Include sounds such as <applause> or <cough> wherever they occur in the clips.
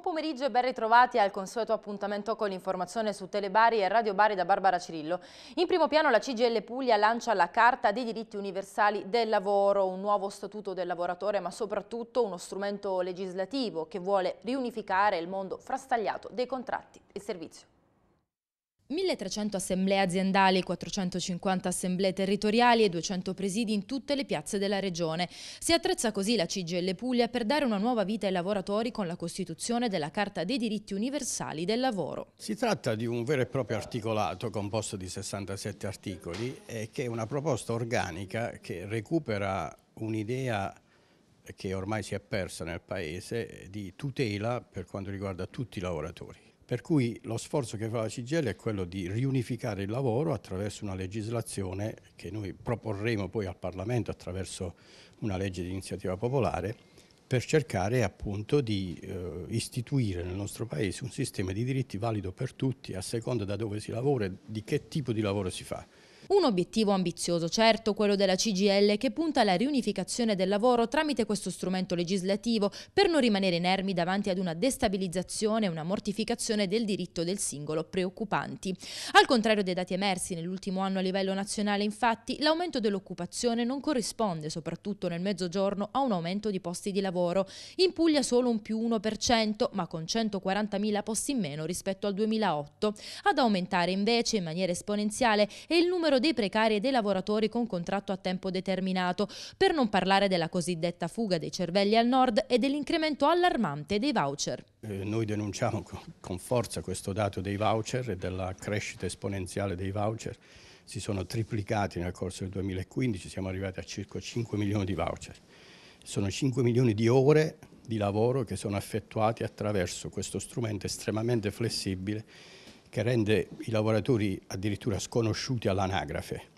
Buon pomeriggio e ben ritrovati al consueto appuntamento con l'informazione su Telebari e Radio Bari da Barbara Cirillo. In primo piano la CGL Puglia lancia la Carta dei diritti universali del lavoro, un nuovo statuto del lavoratore ma soprattutto uno strumento legislativo che vuole riunificare il mondo frastagliato dei contratti e servizio. 1300 assemblee aziendali, 450 assemblee territoriali e 200 presidi in tutte le piazze della regione. Si attrezza così la CGL Puglia per dare una nuova vita ai lavoratori con la costituzione della Carta dei diritti universali del lavoro. Si tratta di un vero e proprio articolato composto di 67 articoli e eh, che è una proposta organica che recupera un'idea che ormai si è persa nel Paese di tutela per quanto riguarda tutti i lavoratori per cui lo sforzo che fa la CGL è quello di riunificare il lavoro attraverso una legislazione che noi proporremo poi al Parlamento attraverso una legge di iniziativa popolare per cercare appunto di eh, istituire nel nostro Paese un sistema di diritti valido per tutti a seconda da dove si lavora e di che tipo di lavoro si fa. Un obiettivo ambizioso, certo, quello della CGL che punta alla riunificazione del lavoro tramite questo strumento legislativo per non rimanere inermi davanti ad una destabilizzazione e una mortificazione del diritto del singolo preoccupanti. Al contrario dei dati emersi nell'ultimo anno a livello nazionale, infatti, l'aumento dell'occupazione non corrisponde, soprattutto nel mezzogiorno, a un aumento di posti di lavoro. In Puglia solo un più 1%, ma con 140.000 posti in meno rispetto al 2008. Ad aumentare invece in maniera esponenziale è il numero dei precari e dei lavoratori con contratto a tempo determinato, per non parlare della cosiddetta fuga dei cervelli al nord e dell'incremento allarmante dei voucher. Eh, noi denunciamo con forza questo dato dei voucher e della crescita esponenziale dei voucher si sono triplicati nel corso del 2015, siamo arrivati a circa 5 milioni di voucher. Sono 5 milioni di ore di lavoro che sono effettuate attraverso questo strumento estremamente flessibile che rende i lavoratori addirittura sconosciuti all'anagrafe.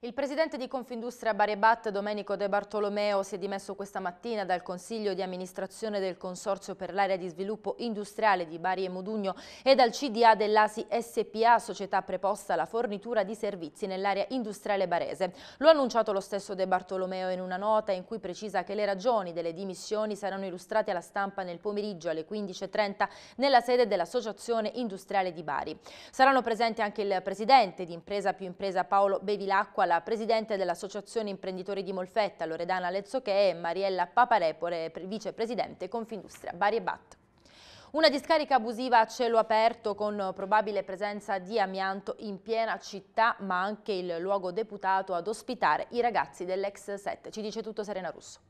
Il presidente di Confindustria Barebat, Domenico De Bartolomeo, si è dimesso questa mattina dal Consiglio di amministrazione del Consorzio per l'area di sviluppo industriale di Bari e Modugno e dal CDA dell'ASI SPA, società preposta alla fornitura di servizi nell'area industriale barese. Lo ha annunciato lo stesso De Bartolomeo in una nota in cui precisa che le ragioni delle dimissioni saranno illustrate alla stampa nel pomeriggio alle 15.30 nella sede dell'Associazione Industriale di Bari. Saranno presenti anche il presidente di Impresa più Impresa Paolo Bevilacqua, la la presidente dell'Associazione Imprenditori di Molfetta, Loredana Lezzoche, e Mariella Paparepore, vicepresidente Confindustria Bari e Bat. Una discarica abusiva a cielo aperto con probabile presenza di amianto in piena città, ma anche il luogo deputato ad ospitare i ragazzi dell'ex 7. Ci dice tutto Serena Russo.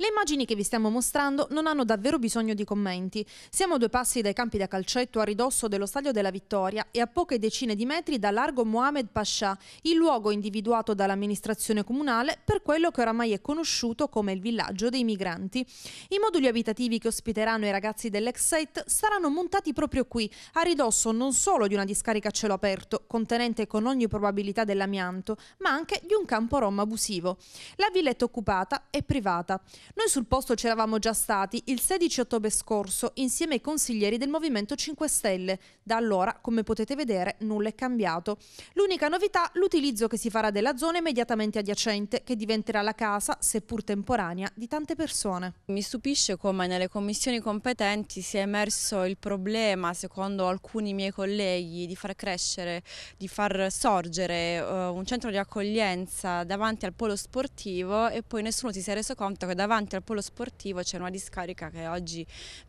Le immagini che vi stiamo mostrando non hanno davvero bisogno di commenti. Siamo a due passi dai campi da calcetto a ridosso dello Stadio della Vittoria e a poche decine di metri da largo Mohamed Pasha, il luogo individuato dall'amministrazione comunale per quello che oramai è conosciuto come il villaggio dei migranti. I moduli abitativi che ospiteranno i ragazzi dell'ex site saranno montati proprio qui, a ridosso non solo di una discarica a cielo aperto, contenente con ogni probabilità dell'amianto, ma anche di un campo rom abusivo. La villetta occupata è privata. Noi sul posto c'eravamo già stati il 16 ottobre scorso insieme ai consiglieri del Movimento 5 Stelle, da allora, come potete vedere, nulla è cambiato. L'unica novità l'utilizzo che si farà della zona immediatamente adiacente, che diventerà la casa, seppur temporanea, di tante persone. Mi stupisce come nelle commissioni competenti sia emerso il problema, secondo alcuni miei colleghi, di far crescere, di far sorgere uh, un centro di accoglienza davanti al polo sportivo e poi nessuno si sia reso conto che davanti al polo sportivo c'è una discarica che oggi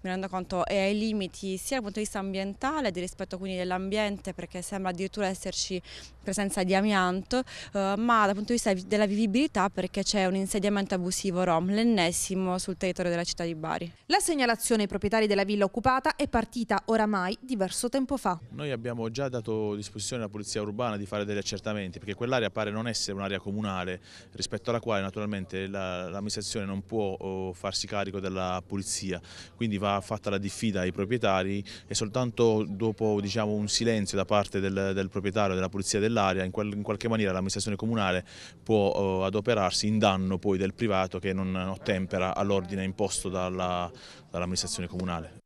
mi rendo conto è ai limiti sia dal punto di vista ambientale, di rispetto quindi dell'ambiente perché sembra addirittura esserci presenza di amianto, eh, ma dal punto di vista della vivibilità perché c'è un insediamento abusivo rom, l'ennesimo sul territorio della città di Bari. La segnalazione ai proprietari della villa occupata è partita oramai diverso tempo fa. Noi abbiamo già dato disposizione alla Polizia Urbana di fare degli accertamenti perché quell'area pare non essere un'area comunale rispetto alla quale naturalmente l'amministrazione non può oh, farsi carico della pulizia, quindi va fatta la diffida ai proprietari e soltanto dopo dopo diciamo, un silenzio da parte del, del proprietario della polizia dell'area, in, qual, in, qualche maniera l'amministrazione comunale può eh, adoperarsi in danno poi del privato che non ottempera all'ordine imposto dall'amministrazione dall comunale.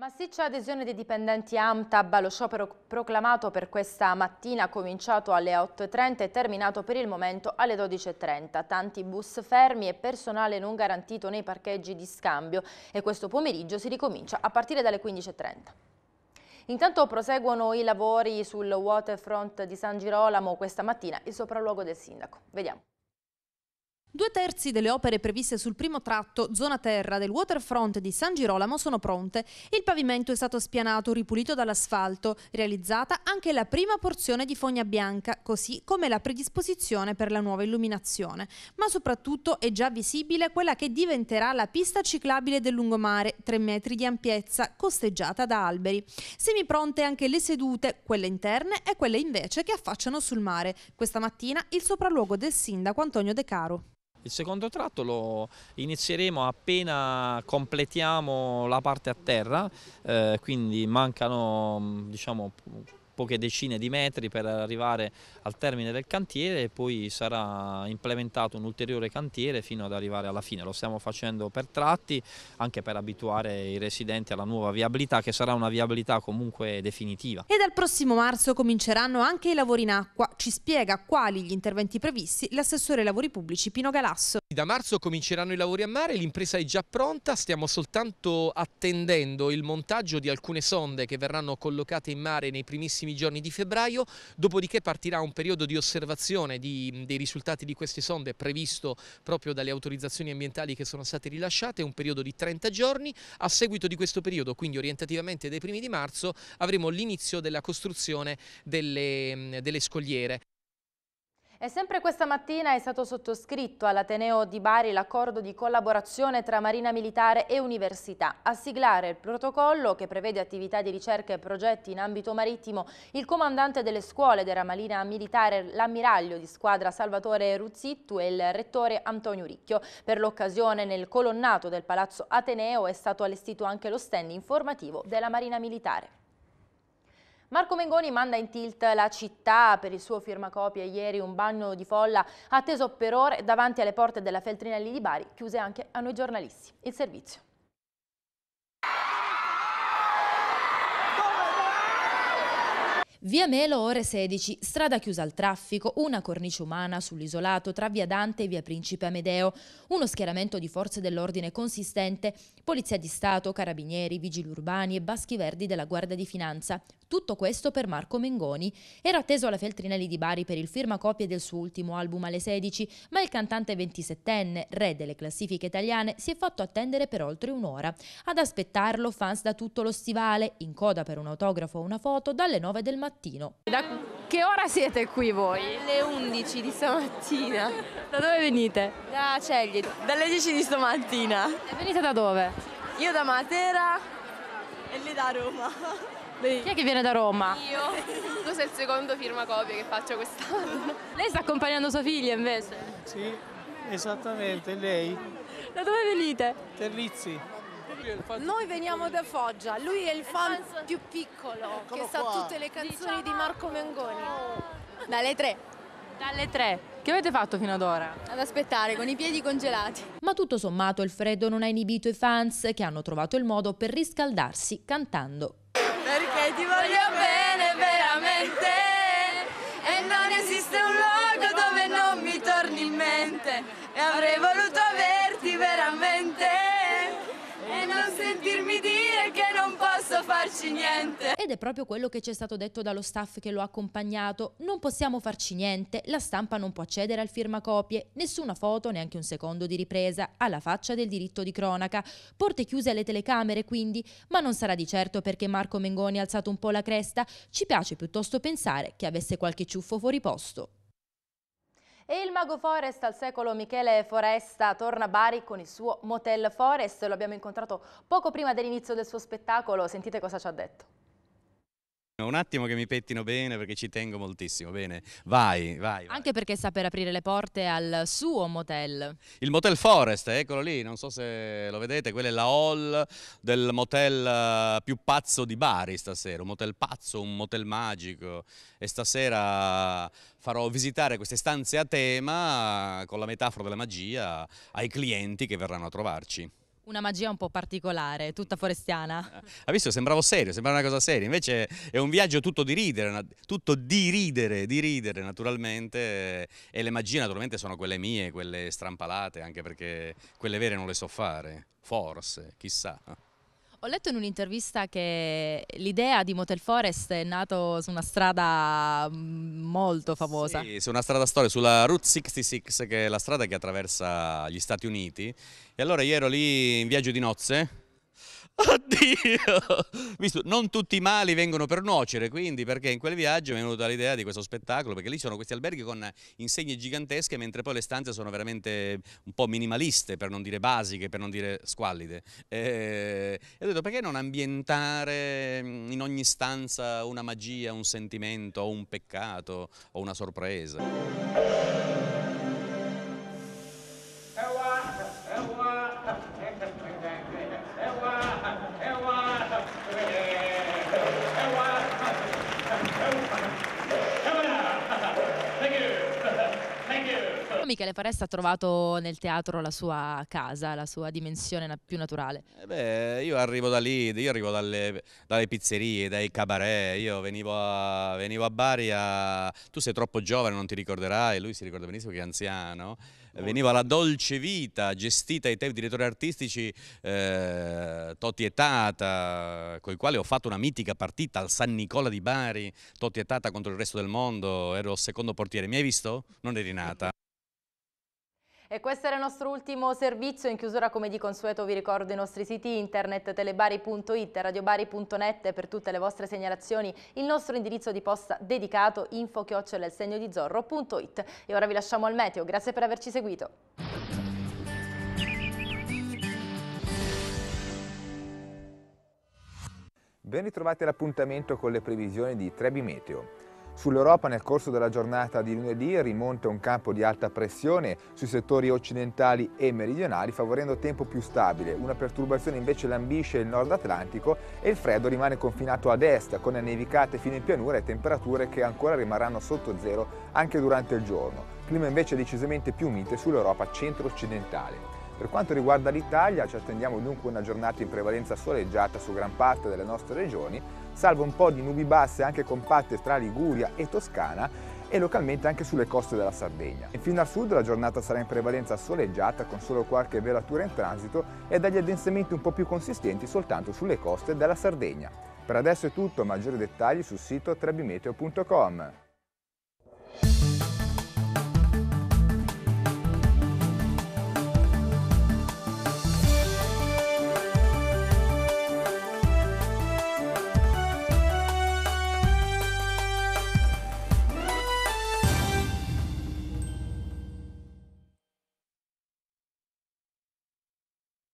Massiccia adesione dei dipendenti AMTAB allo sciopero proclamato per questa mattina, cominciato alle 8.30 e terminato per il momento alle 12.30. Tanti bus fermi e personale non garantito nei parcheggi di scambio e questo pomeriggio si ricomincia a partire dalle 15.30. Intanto proseguono i lavori sul waterfront di San Girolamo questa mattina, il sopralluogo del sindaco. Vediamo. Due terzi delle opere previste sul primo tratto, zona terra, del waterfront di San Girolamo sono pronte. Il pavimento è stato spianato, ripulito dall'asfalto, realizzata anche la prima porzione di fogna bianca, così come la predisposizione per la nuova illuminazione. Ma soprattutto è già visibile quella che diventerà la pista ciclabile del lungomare, 3 metri di ampiezza, costeggiata da alberi. Semi pronte anche le sedute, quelle interne e quelle invece che affacciano sul mare. Questa mattina il sopralluogo del sindaco Antonio De Caro. Il secondo tratto lo inizieremo appena completiamo la parte a terra, eh, quindi mancano mm, diciamo, poche decine di metri per arrivare al termine del cantiere e poi sarà implementato un ulteriore cantiere fino ad arrivare alla fine. Lo stiamo facendo per tratti anche per abituare i residenti alla nuova viabilità che sarà una viabilità comunque definitiva. E dal prossimo marzo cominceranno anche i lavori in acqua. Ci spiega quali gli interventi previsti l'assessore ai lavori pubblici Pino Galasso. Da marzo cominceranno i lavori a mare, l'impresa è già pronta, stiamo soltanto attendendo il montaggio di alcune sonde che verranno collocate in mare nei primissimi primi giorni di febbraio, dopodiché partirà un periodo di osservazione di, dei risultati di queste sonde previsto proprio dalle autorizzazioni ambientali che sono state rilasciate, un periodo di 30 giorni, a seguito di questo periodo, quindi orientativamente dai primi di marzo, avremo l'inizio della costruzione delle, mm, delle scogliere. E sempre questa mattina è stato sottoscritto all'Ateneo di Bari l'accordo di collaborazione tra Marina Militare e Università. A siglare il protocollo che prevede attività di ricerca e progetti in ambito marittimo, il comandante delle scuole della Marina Militare, l'ammiraglio di squadra Salvatore Ruzzittu e il rettore Antonio Ricchio. Per l'occasione nel colonnato del Palazzo Ateneo è stato allestito anche lo stand informativo della Marina Militare. Marco Mengoni manda in tilt la città per il suo firmacopia ieri un bagno di folla atteso per ore davanti alle porte della Feltrinelli di Bari, chiuse anche a noi giornalisti. Il servizio. Via Melo, ore 16, strada chiusa al traffico, una cornice umana sull'isolato tra via Dante e via Principe Amedeo, uno schieramento di forze dell'ordine consistente, polizia di Stato, carabinieri, vigili urbani e baschi verdi della Guardia di Finanza, tutto questo per Marco Mengoni. Era atteso alla Feltrinelli di Bari per il firma firmacopie del suo ultimo album alle 16, ma il cantante 27enne, re delle classifiche italiane, si è fatto attendere per oltre un'ora. Ad aspettarlo fans da tutto lo stivale, in coda per un autografo o una foto, dalle 9 del mattino. Da che ora siete qui voi? Le 11 di stamattina. <laughs> da dove venite? Da Ceglie, dalle 10 di stamattina. E venite da dove? Io da Matera e lei da Roma. Chi è che viene da Roma? Io. Tu sei il secondo firmacopie che faccio quest'anno. Lei sta accompagnando sua figlia invece? Sì, esattamente, lei. Da dove venite? Terlizzi. Noi veniamo da Foggia, lui è il fan più piccolo Eccolo che sa tutte le canzoni di diciamo. Marco Mengoni. Dalle tre. Dalle tre. Che avete fatto fino ad ora? Ad aspettare, con i piedi congelati. Ma tutto sommato il freddo non ha inibito i fans che hanno trovato il modo per riscaldarsi cantando ti voglio bene veramente e non esiste un luogo dove non mi torni in mente e avrei voluto farci niente. Ed è proprio quello che ci è stato detto dallo staff che lo ha accompagnato. Non possiamo farci niente, la stampa non può accedere al firmacopie, nessuna foto, neanche un secondo di ripresa, alla faccia del diritto di cronaca. Porte chiuse alle telecamere quindi, ma non sarà di certo perché Marco Mengoni ha alzato un po' la cresta, ci piace piuttosto pensare che avesse qualche ciuffo fuori posto. E il mago Forest al secolo Michele Foresta torna a Bari con il suo Motel Forest, lo abbiamo incontrato poco prima dell'inizio del suo spettacolo, sentite cosa ci ha detto. Un attimo che mi pettino bene perché ci tengo moltissimo, bene, vai, vai, vai. Anche perché per aprire le porte al suo motel. Il Motel Forest, eccolo lì, non so se lo vedete, quella è la hall del motel eh, più pazzo di Bari stasera, un motel pazzo, un motel magico e stasera farò visitare queste stanze a tema con la metafora della magia ai clienti che verranno a trovarci una magia un po' particolare, tutta forestiana. Eh, ha visto? Sembravo serio, sembrava una cosa seria, invece è un viaggio tutto di ridere, tutto di ridere, di ridere naturalmente e le magie naturalmente sono quelle mie, quelle strampalate, anche perché quelle vere non le so fare, forse, chissà. Ho letto in un'intervista che l'idea di Motel Forest è nata su una strada mm, molto famosa. Sì, su una strada storica, sulla Route 66, che è la strada che attraversa gli Stati Uniti. E allora io ero lì in viaggio di nozze Oddio! Visto, non tutti i mali vengono per nuocere, quindi perché in quel viaggio mi è venuta l'idea di questo spettacolo, perché lì sono questi alberghi con insegne gigantesche, mentre poi le stanze sono veramente un po' minimaliste, per non dire basiche, per non dire squallide. E, eh, e ho detto, perché non ambientare in ogni stanza una magia, un sentimento, o un peccato, o una sorpresa? Però Michele Paresta ha trovato nel teatro la sua casa, la sua dimensione più naturale. Eh beh, io arrivo da lì, io arrivo dalle, dalle pizzerie, dai cabaret, io venivo a, venivo a Bari a... Tu sei troppo giovane, non ti ricorderai, lui si ricorda benissimo che è anziano veniva la dolce vita gestita ai tempi direttori artistici eh, Totti e Tata con i quali ho fatto una mitica partita al San Nicola di Bari Totti e Tata contro il resto del mondo ero secondo portiere mi hai visto? non eri nata e questo era il nostro ultimo servizio. In chiusura, come di consueto, vi ricordo i nostri siti internet telebari.it, e radiobari.net per tutte le vostre segnalazioni, il nostro indirizzo di posta dedicato info-segno-di-zorro.it. E ora vi lasciamo al meteo. Grazie per averci seguito. Ben ritrovati all'appuntamento con le previsioni di Trebi Meteo. Sull'Europa nel corso della giornata di lunedì rimonta un campo di alta pressione sui settori occidentali e meridionali favorendo tempo più stabile. Una perturbazione invece lambisce il nord Atlantico e il freddo rimane confinato ad est con nevicate fino in pianura e temperature che ancora rimarranno sotto zero anche durante il giorno. Clima invece decisamente più mite sull'Europa centro-occidentale. Per quanto riguarda l'Italia ci attendiamo dunque una giornata in prevalenza soleggiata su gran parte delle nostre regioni salvo un po' di nubi basse anche compatte tra Liguria e Toscana e localmente anche sulle coste della Sardegna. Fino al sud la giornata sarà in prevalenza soleggiata con solo qualche velatura in transito e dagli addensamenti un po' più consistenti soltanto sulle coste della Sardegna. Per adesso è tutto, maggiori dettagli sul sito trebimeteo.com.